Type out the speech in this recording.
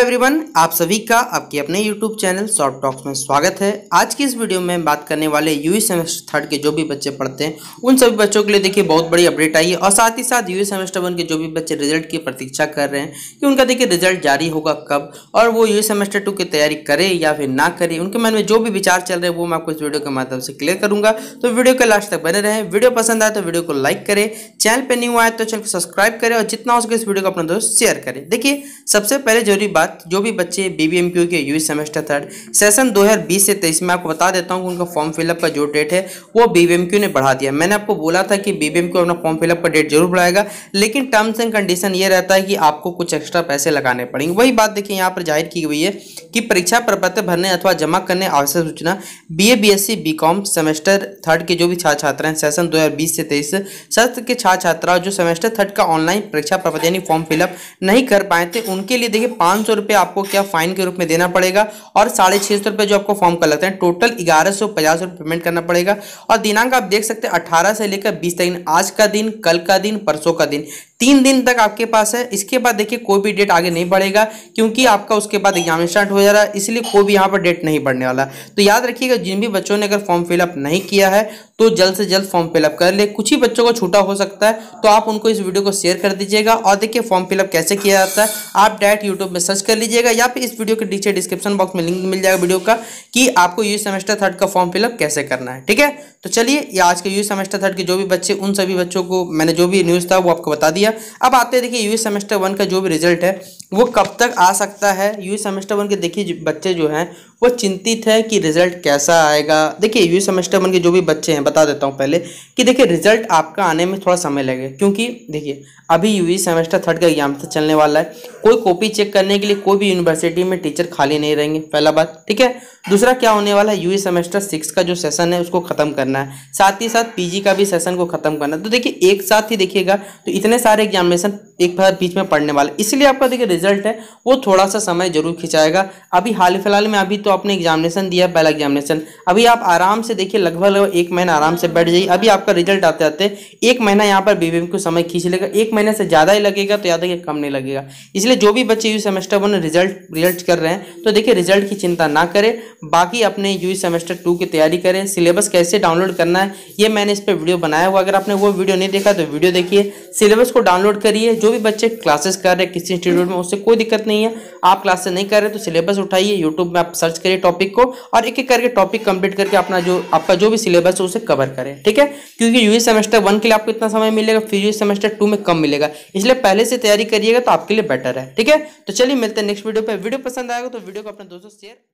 everyone आप सभी का आपके अपने यूट्यूब चैनल शॉर्ट टॉक्स में स्वागत है आज की इस वीडियो में बात करने वाले यूई सेमेस्टर थर्ड के जो भी बच्चे पढ़ते हैं उन सभी बच्चों के लिए देखिए बहुत बड़ी अपडेट आई है और साथ ही साथ यूई सेमेस्टर वन के जो भी बच्चे रिजल्ट की प्रतीक्षा कर रहे हैं कि उनका देखिए रिजल्ट जारी होगा कब और वो यू सेमेस्टर टू की तैयारी करें या फिर ना करें उनके मन में जो भी विचार चल रहे हैं वो मैं आपको इस वीडियो के माध्यम से क्लियर करूंगा तो वीडियो के लास्ट तक बने रहें वीडियो पसंद आए तो वीडियो को लाइक करें चैनल पर न्यू आए तो चैनल को सब्सक्राइब करें और जितना हो सके इस वीडियो को अपने दोस्त शेयर करें देखिए सबसे पहले जरूरी बात साथ जो भी बच्चे B B M Q K U semester third session 2020 से तेईस में आपको बता देता हूँ कि उनका फॉर्म फिलअप का जो डेट है वो बी बी एम क्यू ने बढ़ा दिया मैंने आपको बोला था कि बी बी एम क्यू अपना फॉर्म फिलअप का डेट जरूर बढ़ाएगा लेकिन टर्म्स एंड कंडीशन ये रहता है कि आपको कुछ एक्स्ट्रा पैसे लगाने पड़ेंगे वही बात देखिए यहाँ पर जाहिर की गई है कि परीक्षा प्रपत्र भरने अथवा जमा करने आवश्यक सूचना B A B S C B com semester third के जो भी छात्र छात्रा हैं सेशन 2020 से तेईस सत्र के छात्र छात्राओं जो सेमेस्टर थर्ड का ऑनलाइन परीक्षा प्रपत्र यानी फॉर्म फिलअप नहीं कर पाए थे उनके लिए देखिए पाँच सौ रुपये आपको क्या फाइन के रूप में देना पड़ेगा और साढ़े छः सौ रुपये जो आपको फॉर्म का लगता है टोटल ग्यारह सौ पचास रुपये पेमेंट करना पड़ेगा और दिनांक आप देख सकते हैं अठारह से लेकर बीस तक आज का दिन कल का दिन परसों का दिन तीन दिन तक आपके पास है इसके बाद देखिए कोई भी डेट आगे नहीं बढ़ेगा क्योंकि आपका उसके बाद एग्जाम स्टार्ट हो जा रहा है इसलिए कोई भी यहाँ पर डेट नहीं बढ़ने वाला तो याद रखिएगा जिन भी बच्चों ने अगर फॉर्म फिलअप नहीं किया है तो जल्द से जल्द फॉर्म फिलअप कर ले कुछ ही बच्चों को छूटा हो सकता है तो आप उनको इस वीडियो को शेयर कर दीजिएगा और देखिए फॉर्म फिलअप कैसे किया जाता है आप डायरेक्ट यूट्यूब में सर्च कर लीजिएगा या फिर इस वीडियो के नीचे डिस्क्रिप्शन बॉक्स में लिंक मिल जाएगा वीडियो का कि आपको यू सेमेस्टर थर्ड का फॉर्म फिलअप कैसे करना है ठीक है तो चलिए आज के यू सेमेस्टर थर्ड के जो भी बच्चे उन सभी बच्चों को मैंने जो भी न्यूज़ था वो आपको बता दिया अब आते हैं देखिए यूएस सेमेस्टर वन का जो भी रिजल्ट है वो कब तक आ सकता है यू सेमेस्टर वन के देखिए बच्चे जो हैं वो चिंतित हैं कि रिजल्ट कैसा आएगा देखिए यू सेमेस्टर वन के जो भी बच्चे हैं बता देता हूँ पहले कि देखिए रिजल्ट आपका आने में थोड़ा समय लगेगा क्योंकि देखिए अभी यू सेमेस्टर थर्ड का एग्जाम से तो चलने वाला है कोई कॉपी चेक करने के लिए कोई भी यूनिवर्सिटी में टीचर खाली नहीं रहेंगे पहला बात ठीक है दूसरा क्या होने वाला है यू सेमेस्टर सिक्स का जो सेशन है उसको ख़त्म करना है साथ ही साथ पी का भी सेशन को ख़त्म करना है तो देखिए एक साथ ही देखिएगा तो इतने सारे एग्जामिनेशन एक बार बीच में पढ़ने वाला इसलिए आपका देखिए रिजल्ट है वो थोड़ा सा समय जरूर खिंचाएगा अभी हाल फिलहाल में अभी तो आपने एग्जामिनेशन दिया पहला एग्जामिनेशन अभी आप आराम से देखिए लगभग एक महीना आराम से बैठ जाइए अभी आपका रिजल्ट आते आते एक महीना यहाँ पर बीबीएम को समय खींच लेगा एक महीने से ज़्यादा ही लगेगा तो याद रखिए कम नहीं लगेगा इसलिए जो भी बच्चे U semester one result result कर रहे हैं तो देखिए रिजल्ट की चिंता ना करें बाकी अपने यू सेमेस्टर टू की तैयारी करें सिलेबस कैसे डाउनलोड करना है ये मैंने इस पर वीडियो बनाया हुआ अगर आपने वो वीडियो नहीं देखा तो वीडियो देखिए सिलेबस को डाउनलोड करिए जो भी बच्चे क्लासेस कर रहे हैं किसी इंस्टीट्यूट में उससे कोई दिक्कत नहीं है आप क्लासेस नहीं कर रहे तो सिलेबस उठाइए यूट्यूब में आप सर्च करिए टॉपिक को और एक एक करके टॉपिक कंप्लीट करके अपना जो आपका जो भी सिलेबस है उसे कवर करें ठीक है क्योंकि यूएस सेमेस्टर वन के लिए आपको इतना समय मिलेगा फिर यूएस सेमेस्टर टू में कम मिलेगा इसलिए पहले से तैयारी करिएगा तो आपके लिए बेटर है ठीक है तो चलिए मिलते हैं नेक्स्ट वीडियो पर वीडियो पसंद आएगा तो वीडियो को अपने दोस्तों शेयर